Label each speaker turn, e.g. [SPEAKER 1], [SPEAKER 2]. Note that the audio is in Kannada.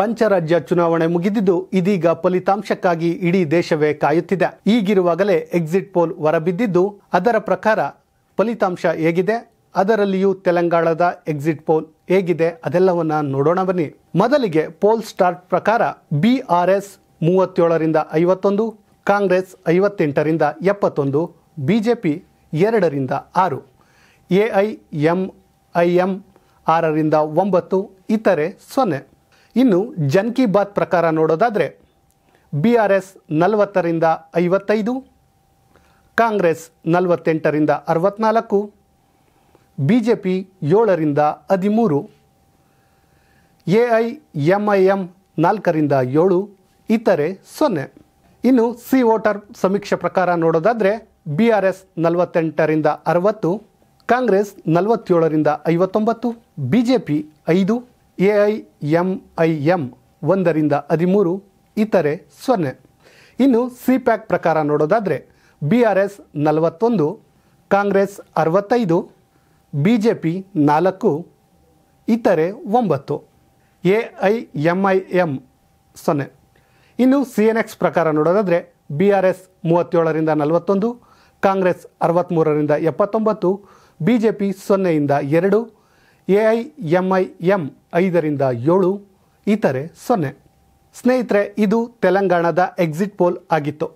[SPEAKER 1] ಪಂಚರಾಜ್ಯ ಚುನಾವಣೆ ಮುಗಿದಿದ್ದು ಇದೀಗ ಫಲಿತಾಂಶಕ್ಕಾಗಿ ಇಡೀ ದೇಶವೇ ಕಾಯುತ್ತಿದೆ ಈಗಿರುವಾಗಲೇ ಎಕ್ಸಿಟ್ ಪೋಲ್ ಹೊರಬಿದ್ದಿದ್ದು ಅದರ ಪ್ರಕಾರ ಫಲಿತಾಂಶ ಹೇಗಿದೆ ಅದರಲ್ಲಿಯೂ ತೆಲಂಗಾಣದ ಎಕ್ಸಿಟ್ ಪೋಲ್ ಹೇಗಿದೆ ಅದೆಲ್ಲವನ್ನ ನೋಡೋಣ ಬನ್ನಿ ಮೊದಲಿಗೆ ಪೋಲ್ ಸ್ಟಾರ್ಟ್ ಪ್ರಕಾರ ಬಿ ಆರ್ ಎಸ್ ಮೂವತ್ತೇಳರಿಂದ ಐವತ್ತೊಂದು ಕಾಂಗ್ರೆಸ್ ಐವತ್ತೆಂಟರಿಂದ ಎಪ್ಪತ್ತೊಂದು ಬಿ ಜೆ ಪಿ ಎರಡರಿಂದ ಆರು A I M I M ಆರರಿಂದ ಒಂಬತ್ತು ಇತರೆ ಸೊನ್ನೆ ಇನ್ನು ಜನ್ ಕಿ ಬಾತ್ ಪ್ರಕಾರ ನೋಡೋದಾದರೆ ಬಿ ಆರ್ ಎಸ್ ನಲವತ್ತರಿಂದ ಐವತ್ತೈದು ಕಾಂಗ್ರೆಸ್ ನಲವತ್ತೆಂಟರಿಂದ ಅರವತ್ನಾಲ್ಕು ಬಿ ಜೆ ಪಿ ಏಳರಿಂದ ಹದಿಮೂರು A I M I M ನಾಲ್ಕರಿಂದ ಏಳು ಇತರೆ ಸೊನ್ನೆ ಇನ್ನು ಸಿ ವೋಟರ್ ಸಮೀಕ್ಷೆ ಪ್ರಕಾರ ನೋಡೋದಾದರೆ ಬಿ ಆರ್ ಎಸ್ ನಲವತ್ತೆಂಟರಿಂದ ಅರವತ್ತು ಕಾಂಗ್ರೆಸ್ ನಲವತ್ತೇಳರಿಂದ ಐವತ್ತೊಂಬತ್ತು ಬಿ ಜೆ ಪಿ ಐದು A I M I M ಒಂದರಿಂದ ಹದಿಮೂರು ಇತರೆ ಸೊನ್ನೆ ಇನ್ನು ಸಿ ಪ್ಯಾಕ್ ಪ್ರಕಾರ ನೋಡೋದಾದರೆ ಬಿ ಆರ್ ಎಸ್ ನಲವತ್ತೊಂದು ಕಾಂಗ್ರೆಸ್ ಅರವತ್ತೈದು ಬಿ ಜೆ ಪಿ ನಾಲ್ಕು ಇತರೆ ಒಂಬತ್ತು A I M I M ಸೊನ್ನೆ ಇನ್ನು ಸಿ ಎನ್ ಎಕ್ಸ್ ಪ್ರಕಾರ ನೋಡೋದಾದರೆ ಬಿ ಆರ್ ಎಸ್ ಮೂವತ್ತೇಳರಿಂದ ನಲವತ್ತೊಂದು ಕಾಂಗ್ರೆಸ್ ಅರವತ್ತ್ಮೂರರಿಂದ ಎಪ್ಪತ್ತೊಂಬತ್ತು ಬಿ ಜೆ ಪಿ ಸೊನ್ನೆಯಿಂದ ಎರಡು ಎ ಐ ಎಂ ಐದರಿಂದ ಏಳು ಇತರೆ ಸೊನ್ನೆ ಸ್ನೇಹಿತರೆ ಇದು ತೆಲಂಗಾಣದ ಎಕ್ಸಿಟ್ ಪೋಲ್ ಆಗಿತ್ತು